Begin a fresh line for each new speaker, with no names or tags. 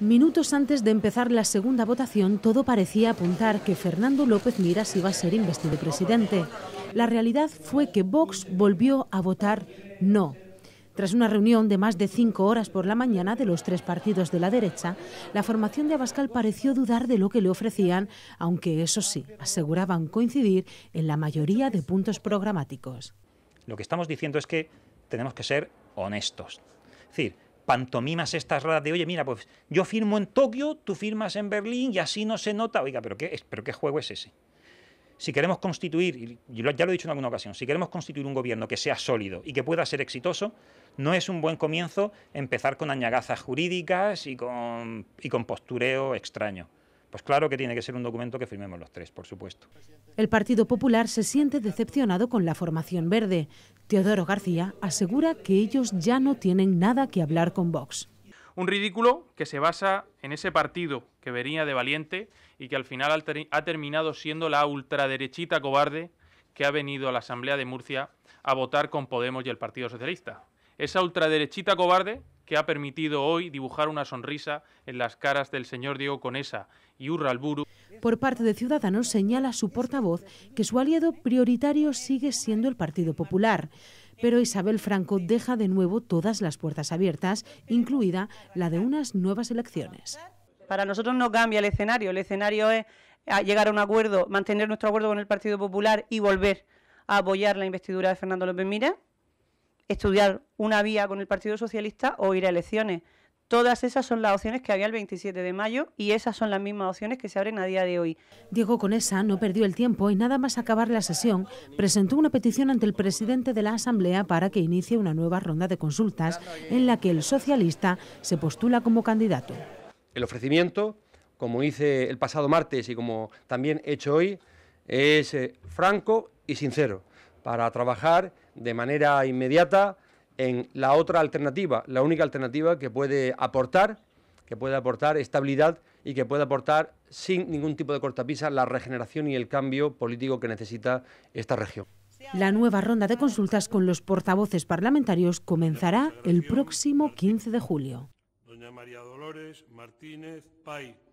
Minutos antes de empezar la segunda votación, todo parecía apuntar que Fernando López Miras iba a ser investido presidente. La realidad fue que Vox volvió a votar no. Tras una reunión de más de cinco horas por la mañana de los tres partidos de la derecha, la formación de Abascal pareció dudar de lo que le ofrecían, aunque eso sí, aseguraban coincidir en la mayoría de puntos programáticos.
Lo que estamos diciendo es que tenemos que ser honestos. Es decir, pantomimas estas raras de, oye, mira, pues yo firmo en Tokio, tú firmas en Berlín y así no se nota. Oiga, pero ¿qué, pero qué juego es ese? Si queremos constituir, ya lo he dicho en alguna ocasión, si queremos constituir un gobierno que sea sólido y que pueda ser exitoso, no es un buen comienzo empezar con añagazas jurídicas y con, y con postureo extraño. Pues claro que tiene que ser un documento que firmemos los tres, por
supuesto.
El Partido Popular se siente decepcionado con la formación verde. Teodoro García asegura que ellos ya no tienen nada que hablar con Vox.
Un ridículo que se basa en ese partido que venía de valiente y que al final ha terminado siendo la ultraderechita cobarde que ha venido a la Asamblea de Murcia a votar con Podemos y el Partido Socialista. Esa ultraderechita cobarde que ha permitido hoy dibujar una sonrisa en las caras del señor Diego Conesa y Urralburu.
Por parte de Ciudadanos señala su portavoz que su aliado prioritario sigue siendo el Partido Popular. Pero Isabel Franco deja de nuevo todas las puertas abiertas, incluida la de unas nuevas elecciones.
Para nosotros no cambia el escenario. El escenario es eh, llegar a un acuerdo, mantener nuestro acuerdo con el Partido Popular y volver a apoyar la investidura de Fernando López Mira estudiar una vía con el Partido Socialista o ir a elecciones. Todas esas son las opciones que había el 27 de mayo y esas son las mismas opciones que se abren a día de hoy. Diego Conesa
no perdió el tiempo y nada más acabar la sesión presentó una petición ante el presidente de la Asamblea para que inicie una nueva ronda de consultas en la que el socialista se postula como candidato.
El ofrecimiento, como hice el pasado martes y como también he hecho hoy, es eh, franco y sincero para trabajar de manera inmediata en la otra alternativa, la única alternativa que puede aportar, que puede aportar estabilidad y que puede aportar sin ningún tipo de cortapisa la regeneración y el cambio político que necesita esta región.
La nueva ronda de consultas con los portavoces parlamentarios comenzará el próximo 15 de julio. Doña
María Dolores Martínez Pay.